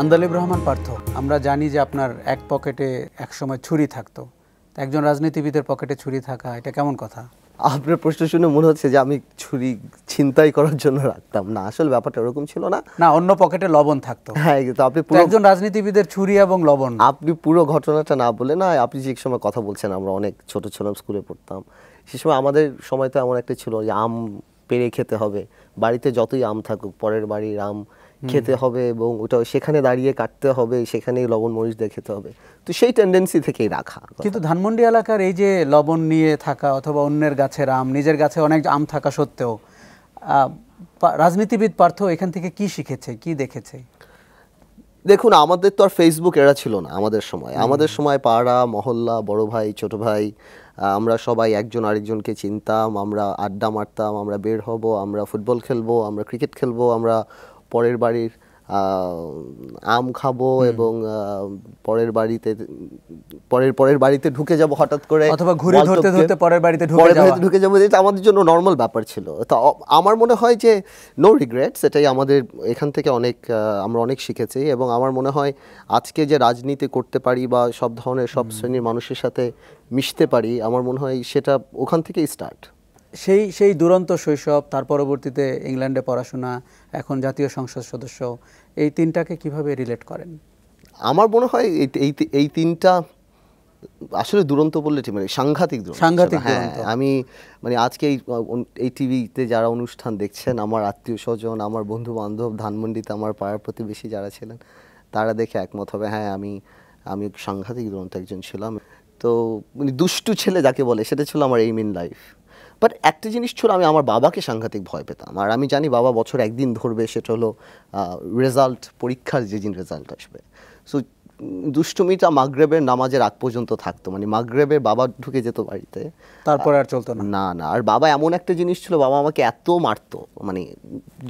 আন্দালিব রহমান পার্থ আমরা জানি যে আপনার এক পকেটে এক সময় ছুরি থাকতো একজন রাজনীতিবিদের পকেটে ছুরি থাকা এটা কেমন কথা আপনার প্রশ্ন শুনে মনে হচ্ছে যে আমি ছুরি ছিনতাই করার জন্য রাখতাম না আসল ব্যাপারটা ওরকম ছিল না না অন্য পকেটে লবণ থাকতো হ্যাঁ আপনি একজন রাজনীতিবিদের ছুরি এবং লবণ আপনি পুরো ঘটনাটা না বলে না আপনি যে এক সময় কথা বলছেন আমরা অনেক ছোট ছিলাম স্কুলে পড়তাম সে সময় আমাদের সময় তো এমন একটা ছিল যে আম পেরে খেতে হবে বাড়িতে যতই আম থাকুক পরের বাড়ির আম খেতে হবে এবং ওটা সেখানে দাঁড়িয়ে কাটতে হবে সেখানেই লবণ মরিচ দিয়ে খেতে হবে তো সেই টেন্ডেন্সি থেকেই রাখা কিন্তু ধানমন্ডি এলাকার এই যে লবণ নিয়ে থাকা অথবা অন্যের গাছের আম নিজের গাছে অনেক আম থাকা সত্ত্বেও রাজনীতিবিদ পার্থ এখান থেকে কি শিখেছে কি দেখেছে দেখুন আমাদের তো আর ফেসবুক এরা ছিল না আমাদের সময় আমাদের সময় পাড়া মহল্লা বড় ভাই ছোট ভাই আমরা সবাই একজন আরেকজনকে চিনতাম আমরা আড্ডা মারতাম আমরা বের হব আমরা ফুটবল খেলবো আমরা ক্রিকেট খেলবো আমরা পরের বাড়ির আম খাবো এবং পরের বাড়িতে পরের পরের বাড়িতে ঢুকে যাব হঠাৎ করে অথবা ঘুরে ধরতে ধরতে পরের বাড়িতে ঢুকে যাব ঢুকে যাব এটা আমাদের জন্য নর্মাল ব্যাপার ছিল তো আমার মনে হয় যে নো রিগ্রেট সেটাই আমাদের এখান থেকে অনেক আমরা অনেক শিখেছি এবং আমার মনে হয় আজকে যে রাজনীতি করতে পারি বা সব ধরনের সব শ্রেণীর মানুষের সাথে মিশতে পারি আমার মনে হয় সেটা ওখান থেকেই স্টার্ট সেই সেই দুরন্ত শৈশব তার পরবর্তীতে ইংল্যান্ডে পড়াশোনা এখন জাতীয় সংসদ সদস্য এই তিনটাকে কিভাবে রিলেট করেন আমার মনে হয় এই এই তিনটা আসলে দুরন্ত বললে ঠিক মানে সাংঘাতিক সাংঘাতিক হ্যাঁ আমি মানে আজকে এই টিভিতে যারা অনুষ্ঠান দেখছেন আমার আত্মীয় স্বজন আমার বন্ধু বান্ধব ধানমন্ডিতে আমার পাড়ার প্রতিবেশী যারা ছিলেন তারা দেখে একমত হবে হ্যাঁ আমি আমি সাংঘাতিক দুরন্ত একজন ছিলাম তো মানে দুষ্টু ছেলে যাকে বলে সেটা ছিল আমার এইম ইন লাইফ বাট একটা জিনিস ছিল আমি আমার বাবাকে সাংঘাতিক ভয় পেতাম আর আমি জানি বাবা বছর একদিন ধরবে সেটা হলো রেজাল্ট পরীক্ষার যে দিন রেজাল্ট আসবে সো দুষ্টুমিটা মাগরেবের নামাজের আগ পর্যন্ত থাকতো মানে মাগরেবের বাবা ঢুকে যেত বাড়িতে তারপর আর চলতো না না না আর বাবা এমন একটা জিনিস ছিল বাবা আমাকে এত মারতো মানে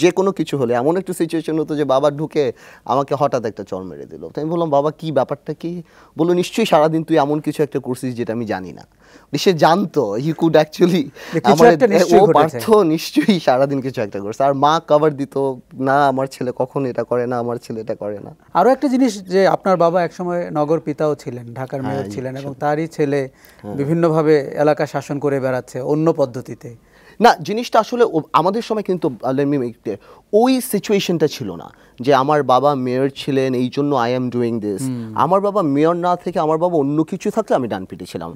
যে কোনো কিছু হলে এমন একটু সিচুয়েশন হতো যে বাবা ঢুকে আমাকে হঠাৎ একটা চর মেরে দিল তো আমি বললাম বাবা কি ব্যাপারটা কি বললো নিশ্চয়ই সারাদিন তুই এমন কিছু একটা করছিস যেটা আমি জানি না সে জানতো হি কুড অ্যাকচুয়ালি ও পার্থ নিশ্চয়ই সারাদিন কিছু একটা করছে আর মা কভার দিত না আমার ছেলে কখন এটা করে না আমার ছেলে এটা করে না আরও একটা জিনিস যে আপনার বাবা একসময় নগর পিতাও ছিলেন ঢাকার হ্যাঁ, মেয়র ছিলেন এবং তারই ছেলে হ্যাঁ। বিভিন্নভাবে এলাকা শাসন করে বেড়াচ্ছে অন্য পদ্ধতিতে না জিনিসটা আসলে আমাদের সময় কিন্তু ওই সিচুয়েশনটা ছিল না যে আমার বাবা মেয়র ছিলেন এই জন্য আই এম ডুইং দিস আমার বাবা মেয়র না থেকে আমার বাবা অন্য কিছু থাকলে আমি ডান পিটে ছিলাম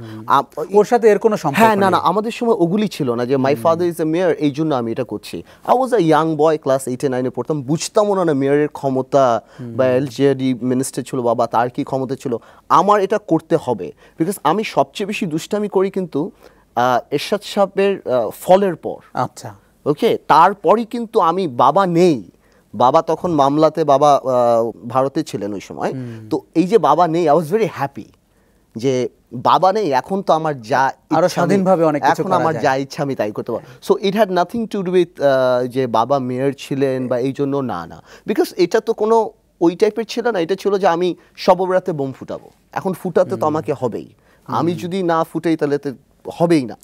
ওর সাথে এর কোনো সম্পর্ক হ্যাঁ না না আমাদের সময় ওগুলি ছিল না যে my father is a mayor এই জন্য আমি এটা করছি I was a young boy class এইটে নাইনে পড়তাম বুঝতামও না না মেয়রের ক্ষমতা বা এল জেডি মিনিস্টার ছিল বাবা তার কি ক্ষমতা ছিল আমার এটা করতে হবে বিকজ আমি সবচেয়ে বেশি দুষ্টামি করি কিন্তু এরশাদ সাহেবের ফলের পর আচ্ছা ওকে তারপরই কিন্তু আমি বাবা নেই বাবা তখন মামলাতে বাবা ভারতে ছিলেন ওই সময় তো এই যে বাবা নেই আই ওয়াজ ভেরি হ্যাপি যে বাবা নেই এখন তো আমার যা আরো স্বাধীনভাবে অনেক কিছু এখন আমার যা ইচ্ছা আমি তাই করতে পারবো so it had nothing to do with যে বাবা মেয়র ছিলেন বা এই জন্য না না বিকজ এটা তো কোনো ওই টাইপের ছিল না এটা ছিল যে আমি সবরাতে বোম ফুটাবো এখন ফুটাতে তো আমাকে হবেই আমি যদি না ফুটাই তাহলে তো হবেই না